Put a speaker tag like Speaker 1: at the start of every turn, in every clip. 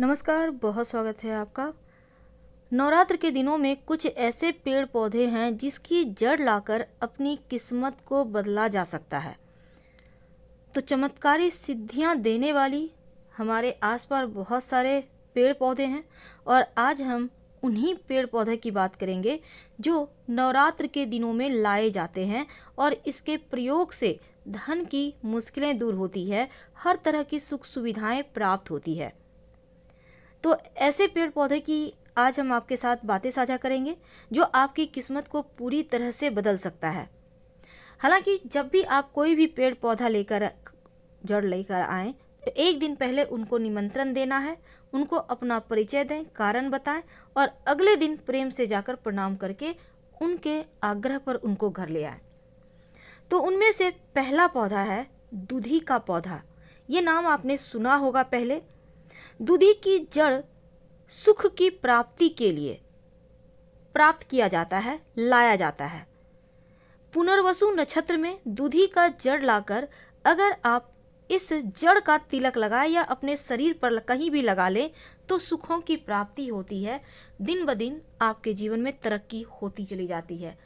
Speaker 1: नमस्कार बहुत स्वागत है आपका नवरात्र के दिनों में कुछ ऐसे पेड़ पौधे हैं जिसकी जड़ लाकर अपनी किस्मत को बदला जा सकता है तो चमत्कारी सिद्धियां देने वाली हमारे आस पास बहुत सारे पेड़ पौधे हैं और आज हम उन्हीं पेड़ पौधे की बात करेंगे जो नवरात्र के दिनों में लाए जाते हैं और इसके प्रयोग से धन की मुश्किलें दूर होती है हर तरह की सुख सुविधाएं प्राप्त होती है तो ऐसे पेड़ पौधे की आज हम आपके साथ बातें साझा करेंगे जो आपकी किस्मत को पूरी तरह से बदल सकता है हालांकि जब भी आप कोई भी पेड़ पौधा लेकर जड़ लेकर आएँ तो एक दिन पहले उनको निमंत्रण देना है उनको अपना परिचय दें कारण बताएं और अगले दिन प्रेम से जाकर प्रणाम करके उनके आग्रह पर उनको घर ले आए तो उनमें से पहला पौधा है दूधी का पौधा ये नाम आपने सुना होगा पहले दुधी की जड़ सुख की प्राप्ति के लिए प्राप्त किया जाता है लाया जाता है पुनर्वसु नक्षत्र में दूधी का जड़ लाकर अगर आप इस जड़ का तिलक लगाएं या अपने शरीर पर कहीं भी लगा लें तो सुखों की प्राप्ति होती है दिन ब दिन आपके जीवन में तरक्की होती चली जाती है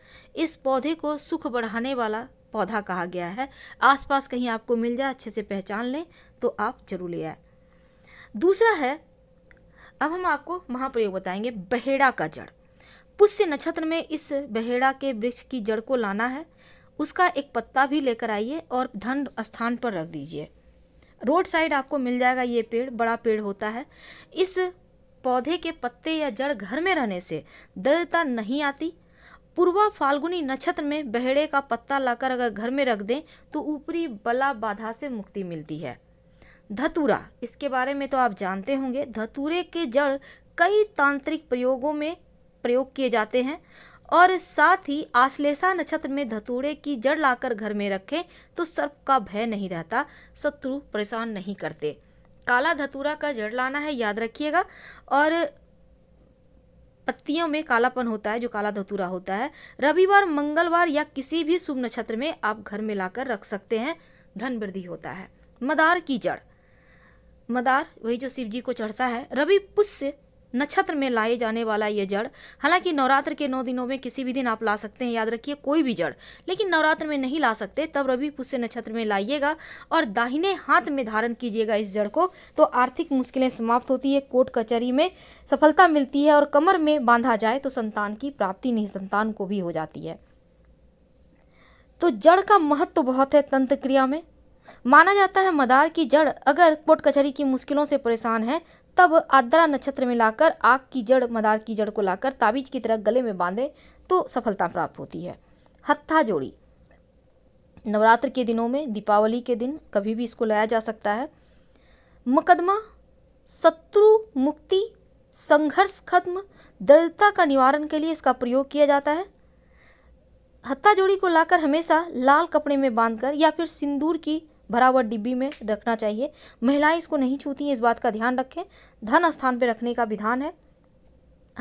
Speaker 1: इस पौधे को सुख बढ़ाने वाला पौधा कहा गया है आसपास कहीं आपको मिल जाए अच्छे से पहचान लें तो आप जरूर ले आए दूसरा है अब हम आपको महाप्रयोग बताएंगे बहेड़ा का जड़ पुष्य नक्षत्र में इस बहेड़ा के वृक्ष की जड़ को लाना है उसका एक पत्ता भी लेकर आइए और धन स्थान पर रख दीजिए रोड साइड आपको मिल जाएगा ये पेड़ बड़ा पेड़ होता है इस पौधे के पत्ते या जड़ घर में रहने से दृढ़ता नहीं आती पूर्वा फाल्गुनी नक्षत्र में बहेड़े का पत्ता लाकर अगर घर में रख दें तो ऊपरी बला बाधा से मुक्ति मिलती है धतूरा इसके बारे में तो आप जानते होंगे धतूरे के जड़ कई तांत्रिक प्रयोगों में प्रयोग किए जाते हैं और साथ ही आश्लेषा नक्षत्र में धतूरे की जड़ लाकर घर में रखें तो सर्प का भय नहीं रहता शत्रु परेशान नहीं करते काला धतूरा का जड़ लाना है याद रखिएगा और पत्तियों में कालापन होता है जो काला धतूरा होता है रविवार मंगलवार या किसी भी शुभ नक्षत्र में आप घर में लाकर रख सकते हैं धन वृद्धि होता है मदार की जड़ मदार वही जो शिव जी को चढ़ता है रवि पुष्य नक्षत्र में लाए जाने वाला ये जड़ हालांकि नवरात्र के नौ दिनों में किसी भी दिन आप ला सकते हैं याद रखिए कोई भी जड़ लेकिन नवरात्र में नहीं ला सकते तब रवि पुष्य नक्षत्र में लाइएगा और दाहिने हाथ में धारण कीजिएगा इस जड़ को तो आर्थिक मुश्किलें समाप्त होती है कोर्ट कचहरी में सफलता मिलती है और कमर में बांधा जाए तो संतान की प्राप्ति नहीं संतान को भी हो जाती है तो जड़ का महत्व तो बहुत है तंत्र क्रिया में माना जाता है मदार की जड़ अगर कोर्ट कचहरी की मुश्किलों से परेशान है तब आद्रा नक्षत्र में लाकर आग की जड़ मदार की जड़ को लाकर ताबीज की तरह गले में बांधे तो सफलता प्राप्त होती है हत्था जोड़ी नवरात्र के दिनों में दीपावली के दिन कभी भी इसको लाया जा सकता है मुकदमा शत्रु मुक्ति संघर्ष खत्म दृढ़ता का निवारण के लिए इसका प्रयोग किया जाता है हत्ता जोड़ी को लाकर हमेशा लाल कपड़े में बांधकर या फिर सिंदूर की भरा हुआ डिब्बी में रखना चाहिए महिलाएं इसको नहीं छूती हैं इस बात का ध्यान रखें धन स्थान पर रखने का विधान है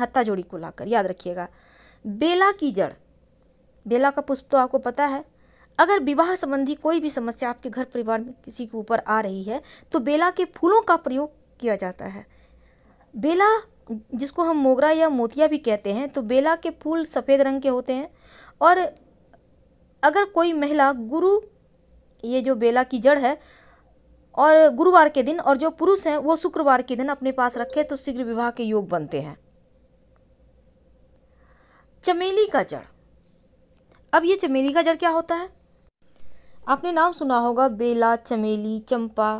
Speaker 1: हत्ता जोड़ी को लाकर याद रखिएगा बेला की जड़ बेला का पुष्प तो आपको पता है अगर विवाह संबंधी कोई भी समस्या आपके घर परिवार में किसी के ऊपर आ रही है तो बेला के फूलों का प्रयोग किया जाता है बेला जिसको हम मोगरा या मोतिया भी कहते हैं तो बेला के फूल सफ़ेद रंग के होते हैं और अगर कोई महिला गुरु ये जो बेला की जड़ है और गुरुवार के दिन और जो पुरुष हैं वो शुक्रवार के दिन अपने पास रखे तो शीघ्र विवाह के योग बनते हैं चमेली का जड़ अब ये चमेली का जड़ क्या होता है आपने नाम सुना होगा बेला चमेली चंपा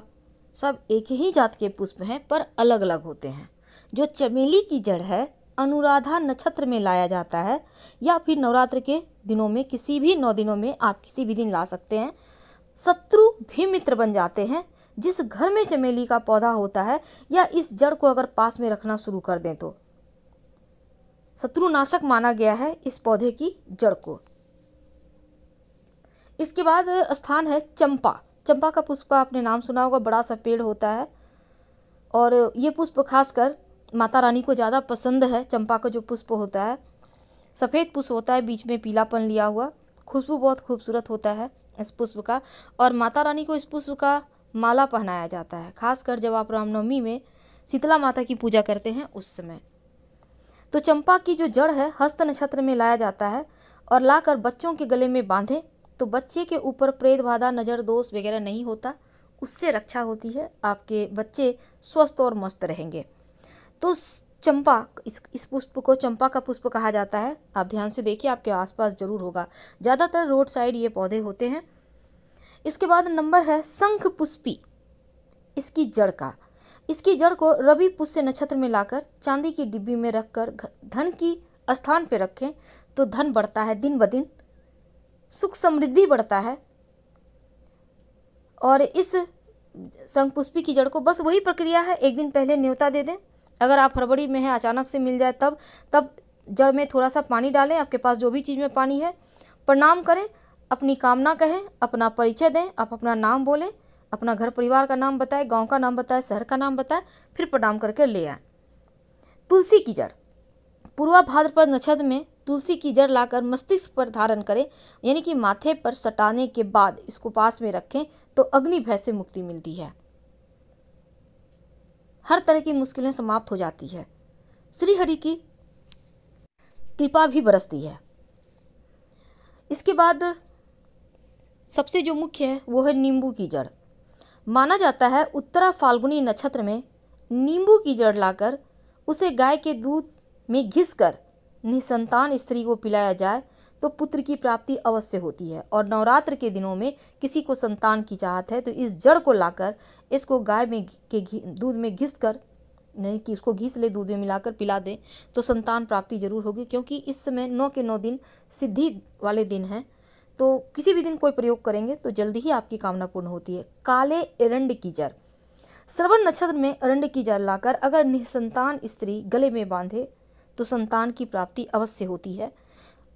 Speaker 1: सब एक ही जात के पुष्प हैं पर अलग अलग होते हैं जो चमेली की जड़ है अनुराधा नक्षत्र में लाया जाता है या फिर नवरात्र के दिनों में किसी भी नौ दिनों में आप किसी भी दिन ला सकते हैं शत्रु भी मित्र बन जाते हैं जिस घर में चमेली का पौधा होता है या इस जड़ को अगर पास में रखना शुरू कर दें तो शत्रुनाशक माना गया है इस पौधे की जड़ को इसके बाद स्थान है चंपा चंपा का पुष्प आपने नाम सुना होगा बड़ा सा पेड़ होता है और ये पुष्प खासकर माता रानी को ज़्यादा पसंद है चंपा का जो पुष्प होता है सफ़ेद पुष्प होता है बीच में पीलापन लिया हुआ खुशबू बहुत खूबसूरत होता है इस पुष्प का और माता रानी को इस पुष्प का माला पहनाया जाता है खासकर जब आप रामनवमी में शीतला माता की पूजा करते हैं उस समय तो चंपा की जो जड़ है हस्त नक्षत्र में लाया जाता है और लाकर बच्चों के गले में बांधे तो बच्चे के ऊपर प्रेत बाधा नज़र दोष वगैरह नहीं होता उससे रक्षा होती है आपके बच्चे स्वस्थ और मस्त रहेंगे तो चंपा इस इस पुष्प को चंपा का पुष्प कहा जाता है आप ध्यान से देखिए आपके आसपास ज़रूर होगा ज़्यादातर रोड साइड ये पौधे होते हैं इसके बाद नंबर है शंख पुष्पी इसकी जड़ का इसकी जड़ को रवि पुष्य नक्षत्र में लाकर चांदी की डिब्बी में रखकर धन की स्थान पर रखें तो धन बढ़ता है दिन ब दिन सुख समृद्धि बढ़ता है और इस शंख पुष्पी की जड़ को बस वही प्रक्रिया है एक दिन पहले न्योता दे दें अगर आप फरवरी में हैं अचानक से मिल जाए तब तब जड़ में थोड़ा सा पानी डालें आपके पास जो भी चीज़ में पानी है प्रणाम करें अपनी कामना कहें अपना परिचय दें आप अपना नाम बोलें अपना घर परिवार का नाम बताएं गांव का नाम बताएं शहर का नाम बताएं फिर प्रणाम करके ले आए तुलसी की जड़ पूर्वा भाद्रपद नक्षत्र में तुलसी की जड़ लाकर मस्तिष्क पर धारण करें यानी कि माथे पर सटाने के बाद इसको पास में रखें तो अग्नि भय से मुक्ति मिलती है हर तरह की मुश्किलें समाप्त हो जाती है श्री हरि की कृपा भी बरसती है इसके बाद सबसे जो मुख्य है वो है नींबू की जड़ माना जाता है उत्तरा फाल्गुनी नक्षत्र में नींबू की जड़ लाकर उसे गाय के दूध में घिस कर निसंतान स्त्री को पिलाया जाए तो पुत्र की प्राप्ति अवश्य होती है और नवरात्र के दिनों में किसी को संतान की चाहत है तो इस जड़ को लाकर इसको गाय में के दूध में घिस कर नहीं कि उसको घीस ले दूध में मिलाकर पिला दें तो संतान प्राप्ति जरूर होगी क्योंकि इस समय नौ के नौ दिन सिद्धि वाले दिन हैं तो किसी भी दिन कोई प्रयोग करेंगे तो जल्दी ही आपकी कामना पूर्ण होती है काले एरंड की जड़ श्रवण नक्षत्र में अरंड की जड़ लाकर अगर निसंतान स्त्री गले में बांधे तो संतान की प्राप्ति अवश्य होती है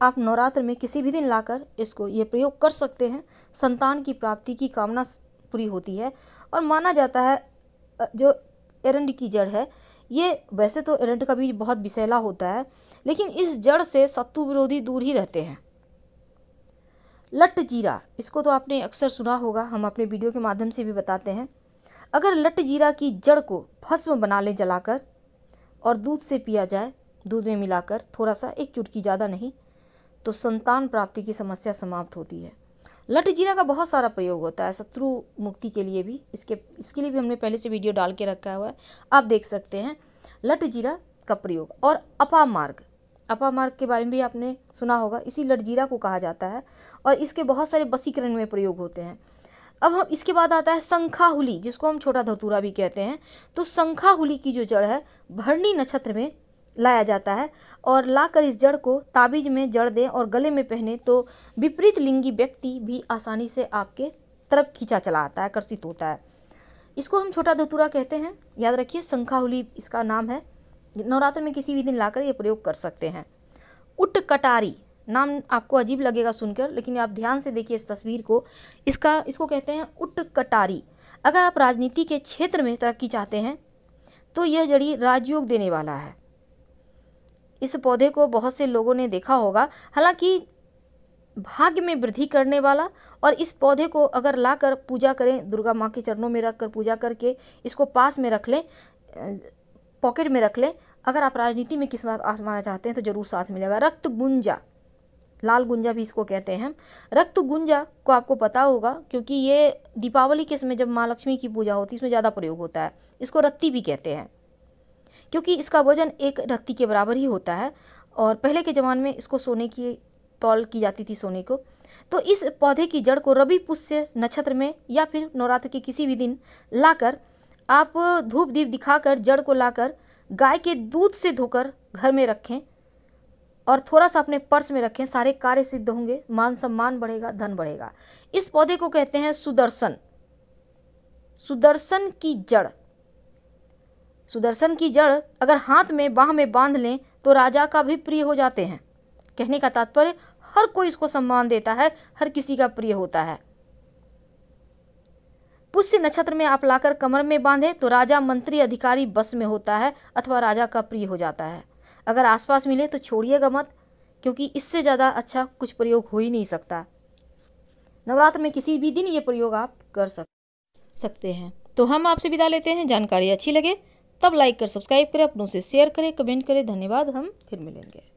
Speaker 1: आप नवरात्र में किसी भी दिन लाकर इसको ये प्रयोग कर सकते हैं संतान की प्राप्ति की कामना पूरी होती है और माना जाता है जो एरंड की जड़ है ये वैसे तो एरंड का बीज बहुत विषैला होता है लेकिन इस जड़ से सत्तु विरोधी दूर ही रहते हैं लट जीरा इसको तो आपने अक्सर सुना होगा हम अपने वीडियो के माध्यम से भी बताते हैं अगर लट जीरा की जड़ को भस्म बना लें जलाकर और दूध से पिया जाए दूध में मिलाकर थोड़ा सा एक चुटकी ज़्यादा नहीं तो संतान प्राप्ति की समस्या समाप्त होती है लट जीरा का बहुत सारा प्रयोग होता है शत्रु मुक्ति के लिए भी इसके इसके लिए भी हमने पहले से वीडियो डाल के रखा हुआ है आप देख सकते हैं लट जीरा का प्रयोग और अपामार्ग अपामार्ग के बारे में भी आपने सुना होगा इसी लट जीरा को कहा जाता है और इसके बहुत सारे बसीकरण में प्रयोग होते हैं अब हम इसके बाद आता है संखाहुली जिसको हम छोटा धतूरा भी कहते हैं तो संखाहुली की जो जड़ है भरणी नक्षत्र में लाया जाता है और लाकर इस जड़ को ताबीज में जड़ दें और गले में पहने तो विपरीत लिंगी व्यक्ति भी आसानी से आपके तरफ खींचा चला आता है आकर्षित होता है इसको हम छोटा धतूरा कहते हैं याद रखिए शंखाहुली इसका नाम है नवरात्र में किसी भी दिन लाकर ये प्रयोग कर सकते हैं उट कटारी नाम आपको अजीब लगेगा सुनकर लेकिन आप ध्यान से देखिए इस तस्वीर को इसका इसको कहते हैं उट कटारी अगर आप राजनीति के क्षेत्र में तरक्की चाहते हैं तो यह जड़ी राजयोग देने वाला है इस पौधे को बहुत से लोगों ने देखा होगा हालांकि भाग्य में वृद्धि करने वाला और इस पौधे को अगर लाकर पूजा करें दुर्गा माँ के चरणों में रख कर पूजा करके इसको पास में रख लें पॉकेट में रख लें अगर आप राजनीति में किस्मत आसमाना चाहते हैं तो ज़रूर साथ मिलेगा रक्त गुंजा लाल गुंजा भी इसको कहते हैं रक्त गुंजा को आपको पता होगा क्योंकि ये दीपावली के समय जब माँ लक्ष्मी की पूजा होती है इसमें ज़्यादा प्रयोग होता है इसको रत्ती भी कहते हैं क्योंकि इसका वज़न एक रत्ती के बराबर ही होता है और पहले के ज़माने में इसको सोने की तौल की जाती थी सोने को तो इस पौधे की जड़ को रवि पुष्य नक्षत्र में या फिर नवरात्र के किसी भी दिन लाकर आप धूप दीप दिखाकर जड़ को लाकर गाय के दूध से धोकर घर में रखें और थोड़ा सा अपने पर्स में रखें सारे कार्य सिद्ध होंगे मान सम्मान बढ़ेगा धन बढ़ेगा इस पौधे को कहते हैं सुदर्शन सुदर्शन की जड़ सुदर्शन की जड़ अगर हाथ में बाह में बांध लें तो राजा का भी प्रिय हो जाते हैं कहने का तात्पर्य हर कोई इसको सम्मान देता है हर किसी का प्रिय होता है पुष्य नक्षत्र में आप लाकर कमर में बांधे तो राजा मंत्री अधिकारी बस में होता है अथवा राजा का प्रिय हो जाता है अगर आसपास मिले तो छोड़िएगा मत क्योंकि इससे ज़्यादा अच्छा कुछ प्रयोग हो ही नहीं सकता नवरात्र में किसी भी दिन ये प्रयोग आप कर सक सकते हैं तो हम आपसे विदा लेते हैं जानकारी अच्छी लगे तब लाइक कर सब्सक्राइब करें अपनों से शेयर करें कमेंट करें धन्यवाद हम फिर मिलेंगे